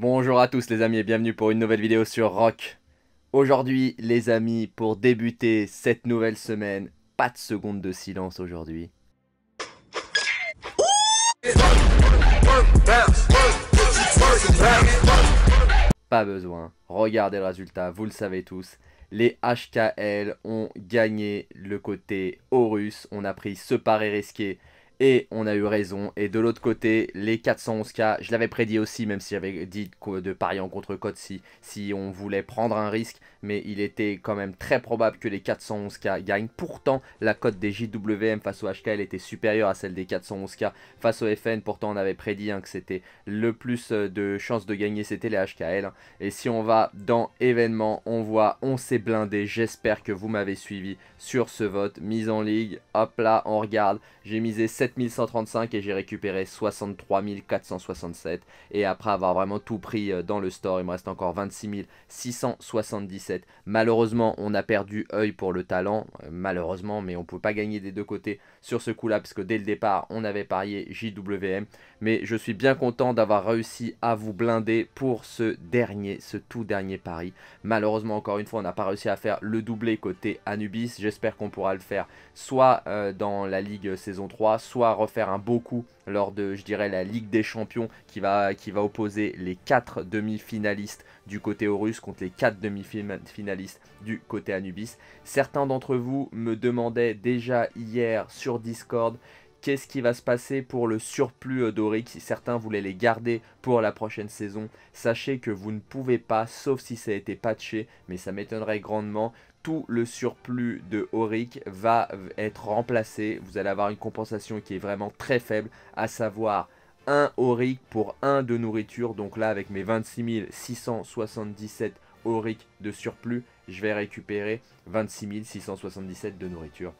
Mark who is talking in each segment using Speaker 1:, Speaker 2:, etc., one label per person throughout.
Speaker 1: Bonjour à tous les amis et bienvenue pour une nouvelle vidéo sur Rock. Aujourd'hui les amis, pour débuter cette nouvelle semaine, pas de seconde de silence aujourd'hui. Pas besoin, regardez le résultat, vous le savez tous. Les HKL ont gagné le côté Horus, on a pris ce pari risqué et on a eu raison. Et de l'autre côté, les 411K, je l'avais prédit aussi, même si avait dit de parier en contre cote si, si on voulait prendre un risque. Mais il était quand même très probable que les 411K gagnent. Pourtant, la cote des JWM face au hkl était supérieure à celle des 411K face au FN. Pourtant, on avait prédit hein, que c'était le plus euh, de chances de gagner, c'était les HKL. Hein. Et si on va dans événements, on voit, on s'est blindé. J'espère que vous m'avez suivi sur ce vote. Mise en ligue, hop là, on regarde. J'ai misé 7 7135 et j'ai récupéré 63 467. Et après avoir vraiment tout pris euh, dans le store, il me reste encore 26 677. Malheureusement, on a perdu œil pour le talent. Euh, malheureusement, mais on peut pas gagner des deux côtés sur ce coup-là puisque dès le départ, on avait parié JWM. Mais je suis bien content d'avoir réussi à vous blinder pour ce dernier, ce tout dernier pari. Malheureusement, encore une fois, on n'a pas réussi à faire le doublé côté Anubis. J'espère qu'on pourra le faire soit euh, dans la Ligue saison 3, soit refaire un beau coup lors de, je dirais, la Ligue des Champions qui va, qui va opposer les 4 demi-finalistes du côté Horus contre les 4 demi-finalistes du côté Anubis. Certains d'entre vous me demandaient déjà hier sur Discord qu'est-ce qui va se passer pour le surplus euh, d'Auric si certains voulaient les garder pour la prochaine saison. Sachez que vous ne pouvez pas, sauf si ça a été patché, mais ça m'étonnerait grandement. Tout le surplus de Auric va être remplacé. Vous allez avoir une compensation qui est vraiment très faible, à savoir 1 Auric pour 1 de nourriture. Donc là, avec mes 26 677 Auric de surplus, je vais récupérer 26 677 de nourriture.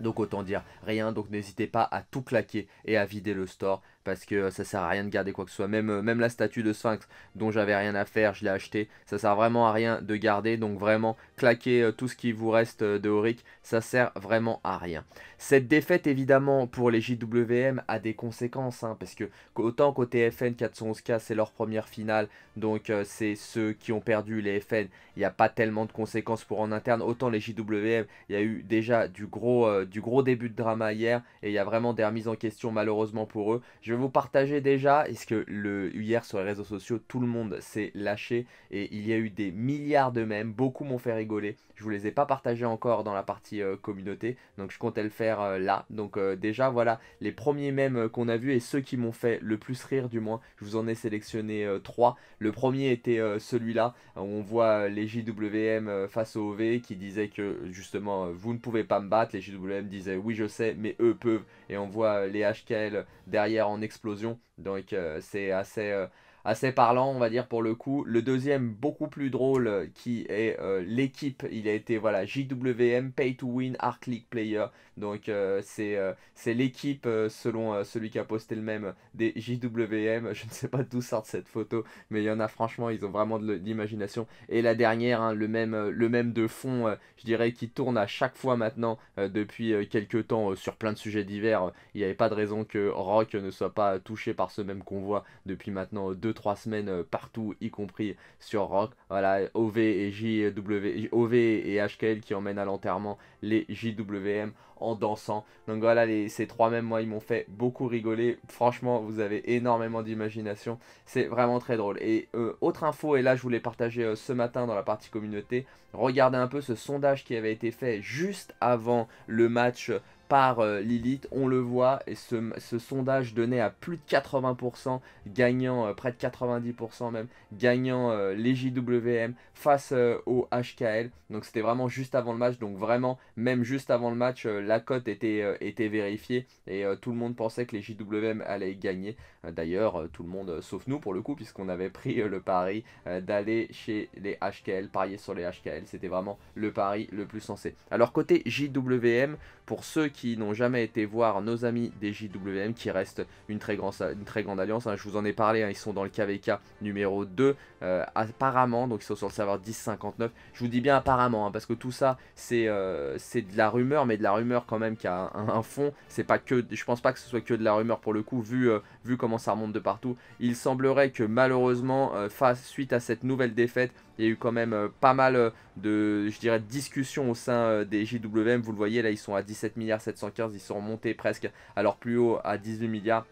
Speaker 1: Donc autant dire rien, donc n'hésitez pas à tout claquer et à vider le store parce que ça sert à rien de garder quoi que ce soit. Même, euh, même la statue de Sphinx dont j'avais rien à faire, je l'ai acheté. Ça sert vraiment à rien de garder. Donc vraiment, claquer euh, tout ce qui vous reste euh, de Auric, ça sert vraiment à rien. Cette défaite évidemment pour les JWM a des conséquences. Hein, parce que autant côté FN 411K c'est leur première finale. Donc c'est ceux qui ont perdu les FN. Il n'y a pas tellement de conséquences pour en interne. Autant les JWM, il y a eu déjà du gros, du gros début de drama hier. Et il y a vraiment des remises en question malheureusement pour eux. Je vais vous partager déjà, est-ce que le, hier sur les réseaux sociaux, tout le monde s'est lâché et il y a eu des milliards de mèmes, beaucoup m'ont fait rigoler. Je vous les ai pas partagés encore dans la partie euh, communauté, donc je comptais le faire euh, là. Donc euh, déjà, voilà, les premiers mèmes qu'on a vus et ceux qui m'ont fait le plus rire du moins, je vous en ai sélectionné trois. Le premier était celui-là, où on voit les JWM face au OV qui disait que justement, vous ne pouvez pas me battre. Les JWM disaient oui, je sais, mais eux peuvent. Et on voit les HKL derrière en explosion. Donc euh, c'est assez euh, assez parlant, on va dire, pour le coup. Le deuxième, beaucoup plus drôle, euh, qui est euh, l'équipe. Il a été, voilà, JWM, Pay to Win, Arc League Player. Donc, euh, c'est c'est l'équipe, selon celui qui a posté le même, des JWM. Je ne sais pas d'où sort cette photo, mais il y en a, franchement, ils ont vraiment de l'imagination. Et la dernière, hein, le, même, le même de fond, je dirais, qui tourne à chaque fois maintenant, depuis quelques temps, sur plein de sujets divers. Il n'y avait pas de raison que Rock ne soit pas touché par ce même convoi depuis maintenant deux Trois semaines euh, partout, y compris sur Rock. Voilà, OV et JW, OV et HKL qui emmènent à l'enterrement les JWM en dansant. Donc voilà, les, ces trois mêmes, mois, ils m'ont fait beaucoup rigoler. Franchement, vous avez énormément d'imagination. C'est vraiment très drôle. Et euh, autre info, et là, je voulais partager euh, ce matin dans la partie communauté. Regardez un peu ce sondage qui avait été fait juste avant le match par euh, Lilith, on le voit, et ce, sondage donnait à plus de 80%, gagnant euh, près de 90% même, gagnant euh, les JWM face aux au HKL. Donc c'était vraiment juste avant le match, donc vraiment, même juste avant le match, la cote était, était vérifiée, et tout le monde pensait que les JWM allaient gagner. D'ailleurs, tout le monde, sauf nous pour le coup, puisqu'on avait pris le pari d'aller chez les HKL, parier sur les HKL, c'était vraiment le pari le plus sensé. Alors côté JWM, pour ceux qui qui n'ont jamais été voir nos amis des JWM, qui restent une très, grande, une très grande alliance. Hein. je vous en ai parlé, hein. ils sont dans le KVK numéro 2, euh, apparemment, donc ils sont sur le serveur 1059. Je vous dis bien apparemment, hein, parce que tout ça, euh, c'est de la rumeur, mais de la rumeur quand même qui a un, fond. C'est pas que, je pense pas que ce soit que de la rumeur pour le coup, vu, euh, vu comment ça remonte de partout. Il semblerait que malheureusement, face, suite à cette nouvelle défaite, il y a eu quand même euh, pas mal euh, de, je dirais, discussions au sein euh, des JWM. Vous le voyez, là, ils sont à 17 milliards 715. Ils sont remontés presque alors plus haut à 18 milliards.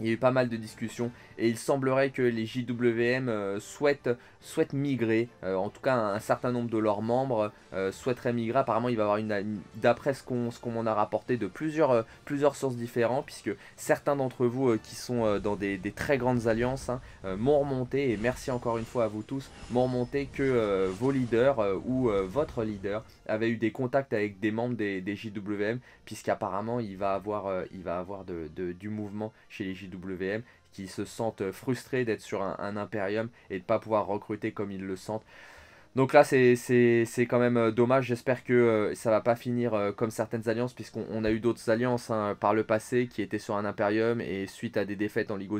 Speaker 1: Il y a eu pas mal de discussions et il semblerait que les JWM euh, souhaitent, migrer, euh, en tout cas un, certain nombre de leurs membres euh, souhaiteraient migrer. Apparemment, il va y avoir une, d'après ce qu'on en m'en a rapporté de plusieurs, plusieurs sources différentes, puisque certains d'entre vous qui sont dans des, très grandes alliances hein, m'ont remonté, et merci encore une fois à vous tous, m'ont remonté que vos leaders ou votre leader avait eu des contacts avec des membres des, JWM, puisqu'apparemment il va avoir, euh, il va avoir de, du mouvement chez les JWM qui se sentent frustrés d'être sur un, un, Imperium et de ne pas pouvoir recruter comme ils le sentent. Donc là, c'est quand même euh, dommage. J'espère que ça euh, ça va pas finir euh, comme certaines alliances, puisqu'on a eu d'autres alliances hein, par le passé qui étaient sur un Imperium et suite à des défaites en Ligue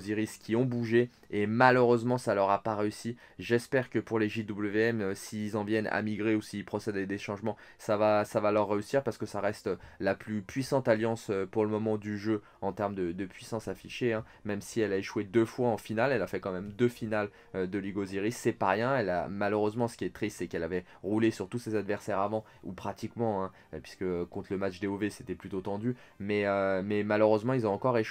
Speaker 1: qui ont bougé et malheureusement ça leur a pas réussi. J'espère que pour les JWM, s'ils en viennent à migrer ou s'ils procèdent à des changements, ça va, ça va leur réussir parce que ça reste la plus puissante alliance pour le moment du jeu en termes de, puissance affichée. Hein. même si elle a échoué deux fois en finale, elle a fait quand même deux finales de Ligue c'est pas rien. Elle a malheureusement ce qui est très c'est qu'elle avait roulé sur tous ses adversaires avant, ou pratiquement, hein, euh, puisque euh, contre le match DOV c'était plutôt tendu, mais, euh, mais malheureusement ils ont encore échoué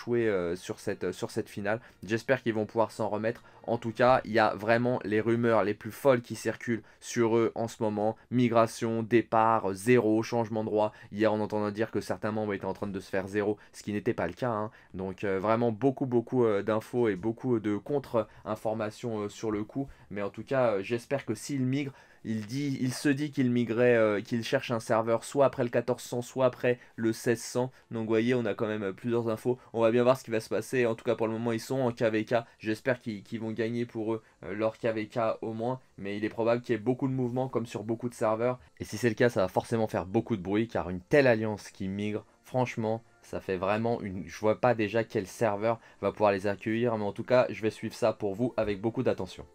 Speaker 1: sur, cette, sur cette finale. J'espère qu'ils vont pouvoir s'en remettre. En tout cas, il y a vraiment les rumeurs les plus folles qui circulent sur eux en ce moment. Migration, départ, zéro, changement de droit. Hier on entendait dire que certains membres étaient en train de se faire zéro, ce qui n'était pas le cas. Hein. Donc vraiment beaucoup beaucoup d'infos et beaucoup de contre-informations sur le coup. Mais en tout cas, j'espère que s'ils migrent, il, dit, il se dit qu'il migrait, euh, qu'il cherche un serveur soit après le 1400, soit après le 1600. Donc vous voyez, on a quand même euh, plusieurs infos. On va bien voir ce qui va se passer. En tout cas, pour le moment, ils sont en KVK. J'espère qu'ils vont gagner pour eux euh, leur KVK au moins. Mais il est probable qu'il y ait beaucoup de mouvements comme sur beaucoup de serveurs. Et si c'est le cas, ça va forcément faire beaucoup de bruit car une telle alliance qui migre, franchement, ça fait vraiment une... Je vois pas déjà quel serveur va pouvoir les accueillir, mais en tout cas, je vais suivre ça pour vous avec beaucoup d'attention.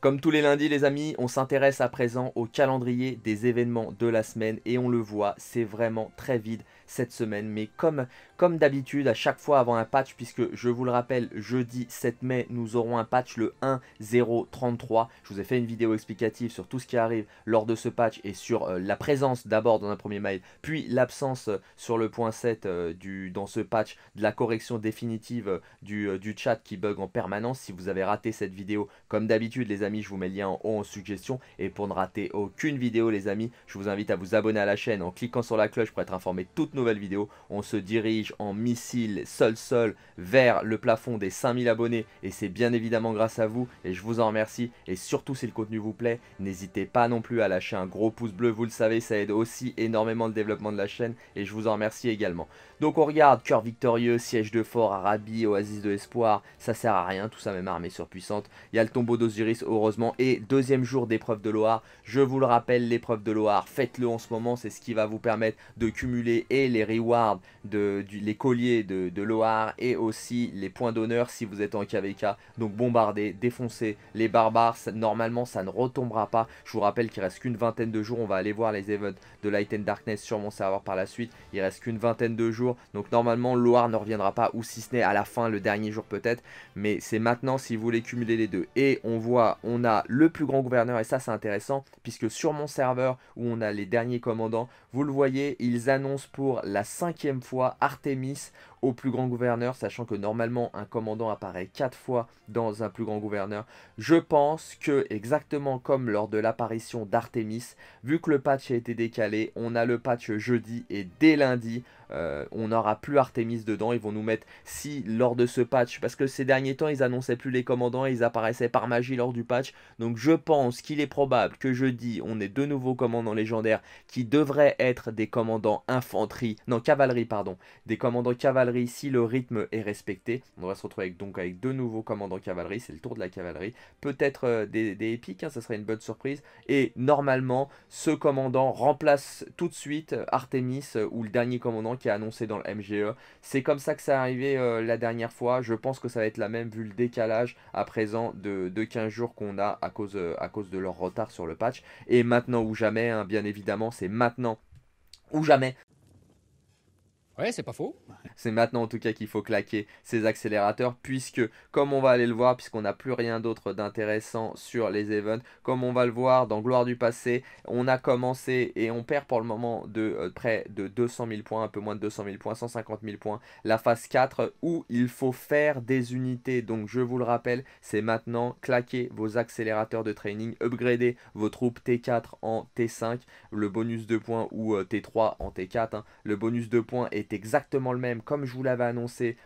Speaker 1: Comme tous les lundis les amis, on s'intéresse à présent au calendrier des événements de la semaine et on le voit, c'est vraiment très vide, cette semaine. Mais comme, comme d'habitude, à chaque fois avant un patch, puisque je vous le rappelle, jeudi 7 mai, nous aurons un patch le 1.0.33. Je vous ai fait une vidéo explicative sur tout ce qui arrive lors de ce patch et sur euh, la présence d'abord dans un premier mail, puis l'absence euh, sur le point 7 euh, du, dans ce patch de la correction définitive du, du chat qui bug en permanence. Si vous avez raté cette vidéo, comme d'habitude les amis, je vous mets le lien en haut en suggestion. Et pour ne rater aucune vidéo les amis, je vous invite à vous abonner à la chaîne en cliquant sur la cloche pour être informé toutes nos nouvelle vidéo. On se dirige en missile seul seul vers le plafond des 5000 abonnés et c'est bien évidemment grâce à vous et je vous en remercie. Et surtout si le contenu vous plaît, n'hésitez pas non plus à lâcher un gros pouce bleu, vous le savez, ça aide aussi énormément le développement de la chaîne et je vous en remercie également. Donc on regarde cœur victorieux, siège de fort, Arabie, oasis de espoir, ça sert à rien, tout ça même armée surpuissante. Il y a le tombeau d'Osiris heureusement et deuxième jour d'épreuve de Loire. Je vous le rappelle, l'épreuve de Loire, faites-le en ce moment, c'est ce qui va vous permettre de cumuler et les rewards, de, les colliers de, de et aussi les points d'honneur si vous êtes en KVK. Donc bombarder, défoncer les barbares, normalement ça ne retombera pas. Je vous rappelle qu'il reste qu'une vingtaine de jours, on va aller voir les events de Light and Darkness sur mon serveur par la suite. Il reste qu'une vingtaine de jours, donc normalement Loar ne reviendra pas, ou si ce n'est à la fin, le dernier jour peut-être. Mais c'est maintenant si vous voulez cumuler les deux. Et on voit, on a le plus grand gouverneur, et ça c'est intéressant, puisque sur mon serveur où on a les derniers commandants, vous le voyez, ils annoncent pour la cinquième fois Artemis au plus grand gouverneur, sachant que normalement un commandant apparaît 4 fois dans un plus grand gouverneur. Je pense que, exactement comme lors de l'apparition d'Artemis, vu que le patch a été décalé, on a le patch jeudi et dès lundi, euh, on n'aura plus Artemis dedans. Ils vont nous mettre, si lors de ce patch, parce que ces derniers temps, ils annonçaient plus les commandants et ils apparaissaient par magie lors du patch. Donc je pense qu'il est probable que jeudi, on ait de nouveaux commandants légendaires qui devraient être des commandants infanterie, non cavalerie, pardon, des commandants cavalerie Ici le rythme est respecté, on va se retrouver avec, donc avec deux nouveaux commandants cavalerie, c'est le tour de la cavalerie, peut-être euh, des, épiques, hein, ça serait une bonne surprise, et normalement, ce commandant remplace tout de suite Artemis, euh, ou le dernier commandant qui est annoncé dans le MGE, c'est comme ça que ça est arrivé euh, la dernière fois, je pense que ça va être la même vu le décalage à présent de, 15 jours qu'on a à cause, à cause de leur retard sur le patch, et maintenant ou jamais, hein, bien évidemment, c'est maintenant ou jamais Ouais, c'est pas faux. C'est maintenant en tout cas qu'il faut claquer ces accélérateurs, puisque comme on va aller le voir, puisqu'on n'a plus rien d'autre d'intéressant sur les events, comme on va le voir dans Gloire du passé, on a commencé et on perd pour le moment de euh, près de 200 000 points, un peu moins de 200 000 points, 150 000 points, la phase 4 où il faut faire des unités. Donc je vous le rappelle, c'est maintenant claquer vos accélérateurs de training, upgrader vos troupes T4 en T5, le bonus de points ou euh, T3 en T4, hein. le bonus de points est est exactement le même, comme je vous l'avais annoncé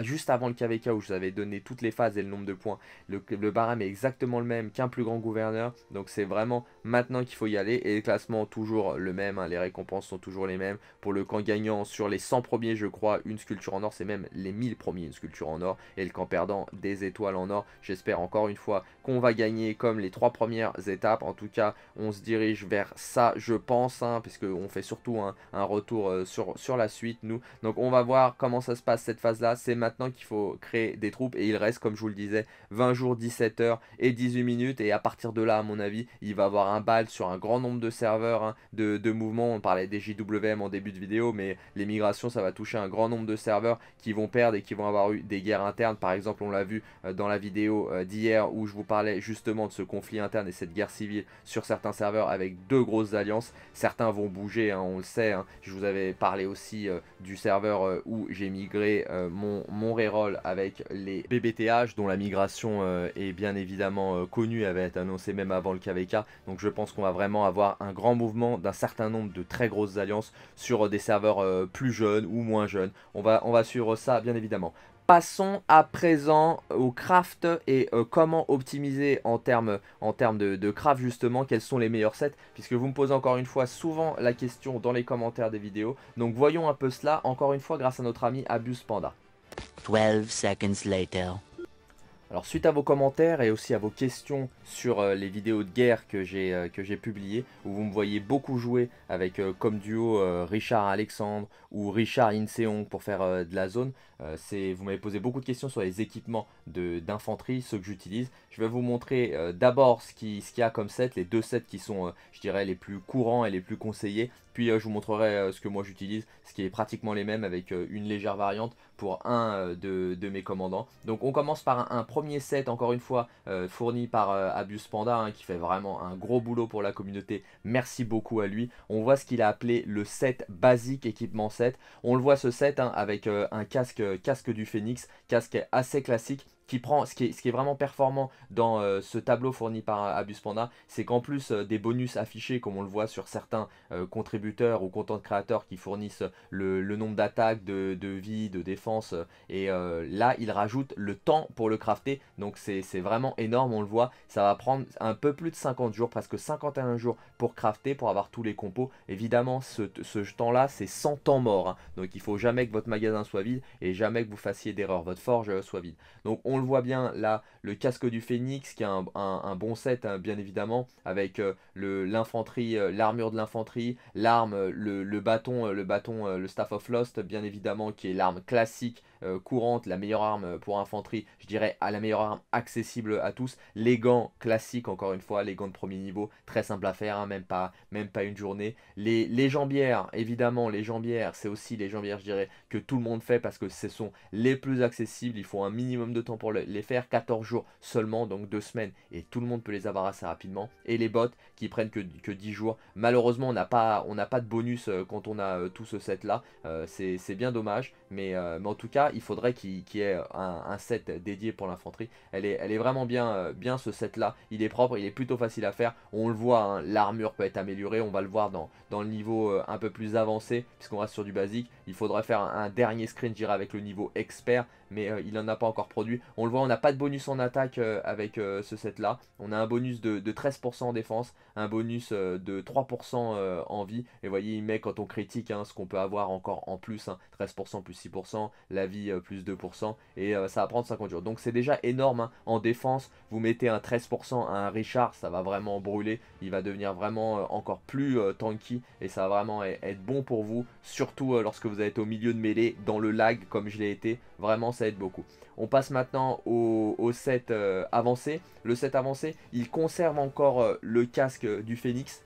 Speaker 1: juste avant le KVK où je vous avais donné toutes les phases et le nombre de points. Le, barème est exactement le même qu'un plus grand gouverneur, donc c'est vraiment maintenant qu'il faut y aller. Et les classements toujours le même, hein, les récompenses sont toujours les mêmes. Pour le camp gagnant, sur les 100 premiers, je crois, une sculpture en or, c'est même les 1000 premiers, une sculpture en or. Et le camp perdant, des étoiles en or. J'espère encore une fois qu'on va gagner comme les trois premières étapes. En tout cas, on se dirige vers ça, je pense, hein, Puisqu'on on fait surtout un, retour euh, sur, sur la suite nous. Donc on va voir comment ça se passe cette phase-là. C'est maintenant qu'il faut créer des troupes et il reste, comme je vous le disais, 20 jours, 17 heures et 18 minutes. Et à partir de là, à mon avis, il va avoir un bal sur un grand nombre de serveurs, hein, de, mouvement. mouvements. On parlait des JWM en début de vidéo, mais les migrations, ça va toucher un grand nombre de serveurs qui vont perdre et qui vont avoir eu des guerres internes. Par exemple, on l'a vu euh, dans la vidéo euh, d'hier où je vous parlais justement de ce conflit interne et cette guerre civile sur certains serveurs avec deux grosses alliances. Certains vont bouger, hein, on le sait. Hein. Je vous avais parlé aussi euh, du serveur euh, où j'ai migré euh, mon, reroll avec les BBTH dont la migration euh, est bien évidemment connue, elle va être annoncée même avant le KVK. Donc je pense qu'on va vraiment avoir un grand mouvement d'un certain nombre de très grosses alliances sur des serveurs plus jeunes ou moins jeunes. On va, on va suivre ça bien évidemment. Passons à présent au craft et euh, comment optimiser en termes en de, craft justement, quels sont les meilleurs sets, puisque vous me posez encore une fois souvent la question dans les commentaires des vidéos. Donc voyons un peu cela, encore une fois grâce à notre ami Abus Panda. 12 seconds later. Alors suite à vos commentaires et aussi à vos questions sur euh, les vidéos de guerre euh, que j'ai publiées, où vous me voyez beaucoup jouer avec euh, comme duo Richard Alexandre ou Richard Inseong pour faire de la zone, vous m'avez posé beaucoup de questions sur les équipements d'infanterie, ceux que j'utilise. Je vais vous montrer d'abord ce qu'il ce y a comme set, les deux sets qui sont, je dirais, les plus courants et les plus conseillés, puis euh, je vous montrerai euh, ce que moi j'utilise, ce qui est pratiquement les mêmes avec euh, une légère variante pour un de, mes commandants. Donc on commence par un, premier set, encore une fois, fourni par Abus Panda, hein, qui fait vraiment un gros boulot pour la communauté. Merci beaucoup à lui. On voit ce qu'il a appelé le set basique équipement 7. On le voit ce set hein, avec un casque, casque du Phoenix, casque assez classique prend, ce qui est, ce qui est vraiment performant dans euh, ce tableau fourni par euh, Abus Panda, c'est qu'en plus euh, des bonus affichés, comme on le voit sur certains contributeurs ou content créateurs qui fournissent le, nombre d'attaques, de, vie, de défense, et là il rajoute le temps pour le crafter, donc c'est vraiment énorme, on le voit, ça va prendre un peu plus de 50 jours, presque 51 jours pour crafter, pour avoir tous les compos. Évidemment, ce, temps-là, c'est 100 temps mort hein. donc il faut jamais que votre magasin soit vide et jamais que vous fassiez d'erreur, votre forge soit vide. Donc on le voit bien, là, le casque du phénix, qui est un, bon set, hein, bien évidemment, avec euh, l'infanterie, euh, l'armure de l'infanterie, l'arme, euh, le, le, bâton, le bâton, le Staff of Lost, bien évidemment, qui est l'arme classique euh, courante, la meilleure arme euh, pour infanterie, je dirais à la meilleure arme accessible à tous. Les gants classiques, encore une fois, les gants de premier niveau, très simple à faire, hein, même, pas, même pas une journée. Les, les jambières, évidemment, les jambières, c'est aussi les jambières, je dirais, que tout le monde fait parce que ce sont les plus accessibles. Il faut un minimum de temps pour les faire, 14 jours seulement, donc deux semaines, et tout le monde peut les avoir assez rapidement. Et les bottes qui prennent que, que 10 jours. Malheureusement, on n'a pas, on pas de bonus euh, quand on a tout ce set là. c'est bien dommage, mais, mais en tout cas, il faudrait qu'il y ait un, set dédié pour l'infanterie. Elle est, vraiment bien, euh, ce set là. Il est propre, il est plutôt facile à faire. On le voit, hein, l'armure peut être améliorée. On va le voir dans, le niveau euh, un peu plus avancé, puisqu'on reste sur du basique. Il faudrait faire un, dernier screen, j'irai avec le niveau expert mais euh, il n'en a pas encore produit. On le voit, on n'a pas de bonus en attaque euh, avec euh, ce set là. On a un bonus de, 13% en défense, un bonus de 3% en vie. Et voyez, il met quand on critique hein, ce qu'on peut avoir encore en plus, 13% hein, plus 6%, la vie plus 2%, et ça va prendre 50 jours. Donc c'est déjà énorme hein. en défense. Vous mettez un 13% à un Richard, ça va vraiment brûler. Il va devenir vraiment encore plus tanky et ça va vraiment e-, être bon pour vous, surtout lorsque vous êtes au milieu de mêlée, dans le lag comme je l'ai été. Vraiment, c'est aide beaucoup. On passe maintenant au, 7 set euh, avancé. Le set avancé, il conserve encore euh, le casque du phénix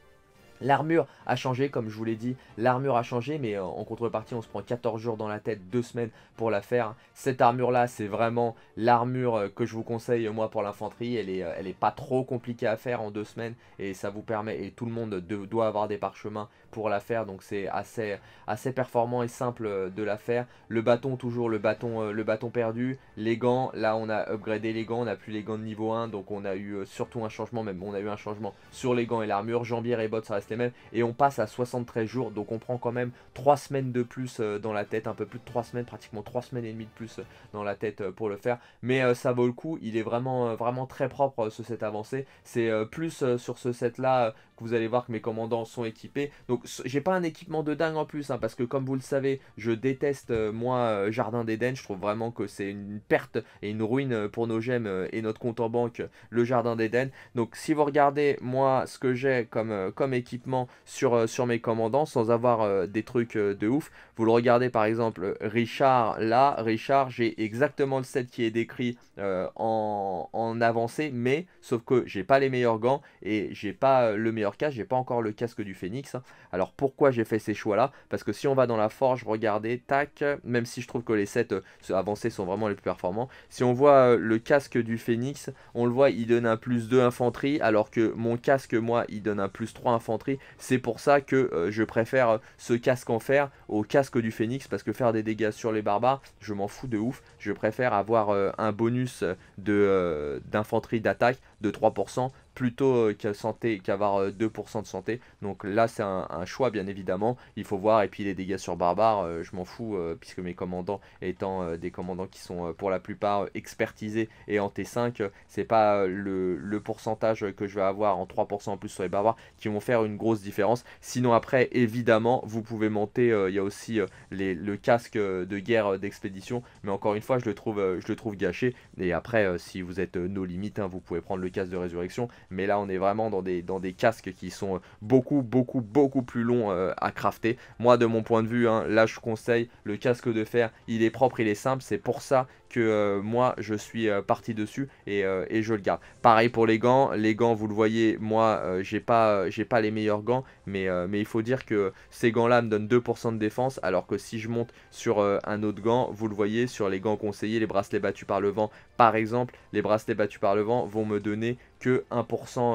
Speaker 1: L'armure a changé, comme je vous l'ai dit, l'armure a changé, mais euh, en contrepartie, on se prend 14 jours dans la tête, deux semaines pour la faire. Cette armure-là, c'est vraiment l'armure que je vous conseille, moi, pour l'infanterie. Elle est, elle est pas trop compliquée à faire en deux semaines, et ça vous permet, et tout le monde doit avoir des parchemins pour la faire, donc c'est assez, assez performant et simple euh, de la faire. Le bâton, toujours le bâton, euh, le bâton perdu. Les gants, là on a upgradé les gants, on n'a plus les gants de niveau 1, donc on a eu euh, surtout un changement, même on a eu un changement sur les gants et l'armure. janvier et bottes, ça reste les mêmes. Et on passe à 73 jours, donc on prend quand même trois semaines de plus dans la tête, un peu plus de trois semaines, pratiquement trois semaines et demie de plus dans la tête pour le faire. Mais ça vaut le coup, il est vraiment, vraiment très propre ce set avancé. C'est plus sur ce set là que vous allez voir que mes commandants sont équipés. Donc j'ai pas un équipement de dingue en plus, hein, parce que comme vous le savez, je déteste euh, moi euh, Jardin d'Eden. Je trouve vraiment que c'est une perte et une ruine euh, pour nos gemmes et notre compte en banque, le Jardin d'Eden. Donc si vous regardez moi ce que j'ai comme, comme équipement sur, sur mes commandants, sans avoir des trucs de ouf, vous le regardez par exemple Richard là, Richard, j'ai exactement le set qui est décrit en, en avancée, mais sauf que j'ai pas les meilleurs gants et j'ai pas le meilleur casque, j'ai pas encore le casque du phénix. Hein. Alors pourquoi j'ai fait ces choix-là Parce que si on va dans la forge, regardez, tac, même si je trouve que les 7 euh, avancés sont vraiment les plus performants, si on voit euh, le casque du phénix, on le voit, il donne un plus 2 infanterie, alors que mon casque, moi, il donne un plus 3 infanterie. C'est pour ça que euh, je préfère ce casque en fer au casque du phénix, parce que faire des dégâts sur les barbares, je m'en fous de ouf. Je préfère avoir un bonus d'infanterie d'attaque de 3% plutôt euh, qu'à santé qu'avoir 2% euh, de santé. Donc là, c'est un, choix, bien évidemment. Il faut voir. Et puis les dégâts sur barbares euh, je m'en fous, puisque mes commandants étant des commandants qui sont pour la plupart expertisés et en T5, c'est pas le, pourcentage que je vais avoir en 3% en plus sur les barbares qui vont faire une grosse différence. Sinon, après, évidemment, vous pouvez monter. Il y a aussi le casque de guerre d'expédition, mais encore une fois, je le trouve, je le trouve gâché. Et après, si vous êtes nos limites, hein, vous pouvez prendre le casque de résurrection mais là, on est vraiment dans des, dans des casques qui sont euh, beaucoup, beaucoup, beaucoup plus longs euh, à crafter. Moi, de mon point de vue, hein, là, je conseille le casque de fer. Il est propre, il est simple. C'est pour ça que euh, moi, je suis parti dessus et, je le garde. Pareil pour les gants. Les gants, vous le voyez, moi, j'ai pas, j'ai pas les meilleurs gants. Mais, mais il faut dire que ces gants-là me donnent 2% de défense. Alors que si je monte sur un autre gant, vous le voyez, sur les gants conseillés, les bracelets battus par le vent, par exemple, les bracelets battus par le vent vont me donner 1%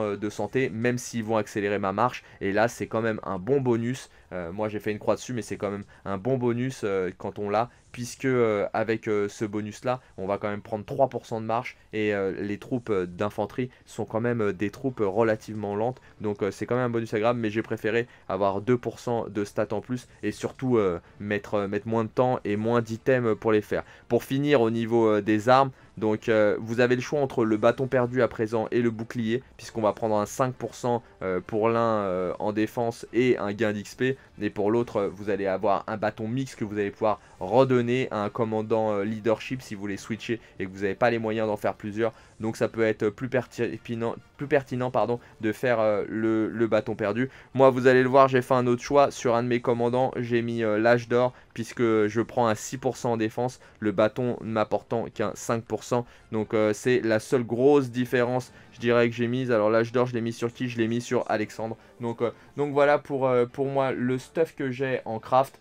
Speaker 1: euh, de santé, même s'ils vont accélérer ma marche. Et là, c'est quand même un bon bonus. Euh, moi, j'ai fait une croix dessus, mais c'est quand même un bon bonus euh, quand on l'a, puisque euh, avec euh, ce bonus là on va quand même prendre 3% de marche et euh, les troupes d'infanterie sont quand même des troupes relativement lentes donc c'est quand même un bonus agréable mais j'ai préféré avoir 2% de stats en plus et surtout mettre, mettre moins de temps et moins d'items pour les faire pour finir au niveau des armes donc vous avez le choix entre le bâton perdu à présent et le bouclier, puisqu'on va prendre un 5% pour l'un en défense et un gain d'XP, et pour l'autre vous allez avoir un bâton mix que vous allez pouvoir redonner à un commandant euh, leadership si vous les switchez et que vous n'avez pas les moyens d'en faire plusieurs. Donc ça peut être plus pertinent, plus pertinent pardon, de faire euh, le, bâton perdu. Moi, vous allez le voir, j'ai fait un autre choix. Sur un de mes commandants, j'ai mis euh, l'âge d'or puisque je prends un 6% en défense, le bâton ne m'apportant qu'un 5%. Donc c'est la seule grosse différence, je dirais, que j'ai mise. Alors l'âge d'or, je l'ai mis sur qui Je l'ai mis sur Alexandre. Donc, donc voilà pour, pour moi le stuff que j'ai en craft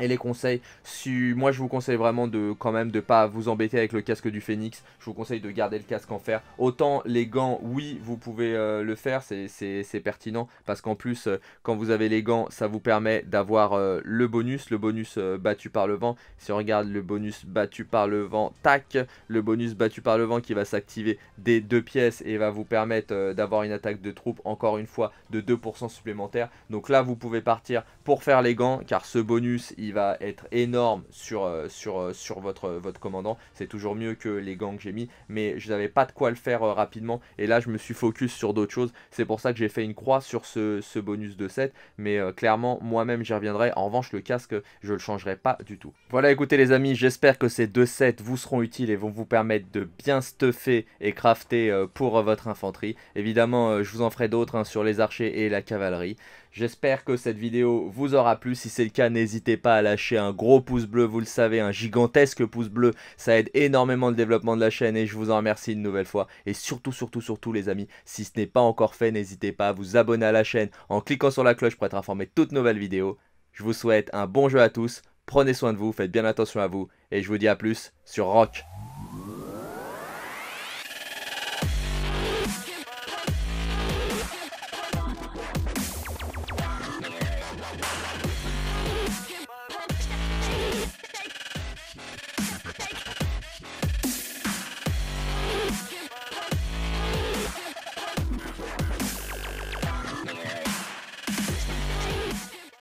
Speaker 1: et les conseils. Si, moi, je vous conseille vraiment de quand même de pas vous embêter avec le casque du Phoenix. Je vous conseille de garder le casque en fer. Autant les gants, oui, vous pouvez euh, le faire, c'est pertinent parce qu'en plus, euh, quand vous avez les gants, ça vous permet d'avoir euh, le bonus, le bonus battu par le vent. Si on regarde le bonus battu par le vent, tac, le bonus battu par le vent qui va s'activer des deux pièces et va vous permettre d'avoir une attaque de troupes encore une fois de 2% supplémentaire. Donc là, vous pouvez partir pour faire les gants car ce bonus, il va être énorme sur, euh, sur, euh, sur votre, euh, votre commandant. C'est toujours mieux que les gants que j'ai mis, mais je n'avais pas de quoi le faire rapidement. Et là, je me suis focus sur d'autres choses. C'est pour ça que j'ai fait une croix sur ce, ce bonus de 7. Mais clairement, moi-même, j'y reviendrai. En revanche, le casque, je ne le changerai pas du tout. Voilà, écoutez les amis, j'espère que ces deux sets vous seront utiles et vont vous permettre de bien stuffer et crafter pour votre infanterie. Évidemment, je vous en ferai d'autres hein, sur les archers et la cavalerie. J'espère que cette vidéo vous aura plu. Si c'est le cas, n'hésitez pas à lâcher un gros pouce bleu. Vous le savez, un gigantesque pouce bleu. Ça aide énormément le développement de la chaîne et je vous en remercie une nouvelle fois. Et surtout, surtout, surtout les amis, si ce n'est pas encore fait, n'hésitez pas à vous abonner à la chaîne en cliquant sur la cloche pour être informé de toutes nouvelles vidéos. Je vous souhaite un bon jeu à tous. Prenez soin de vous, faites bien attention à vous. Et je vous dis à plus sur Rock.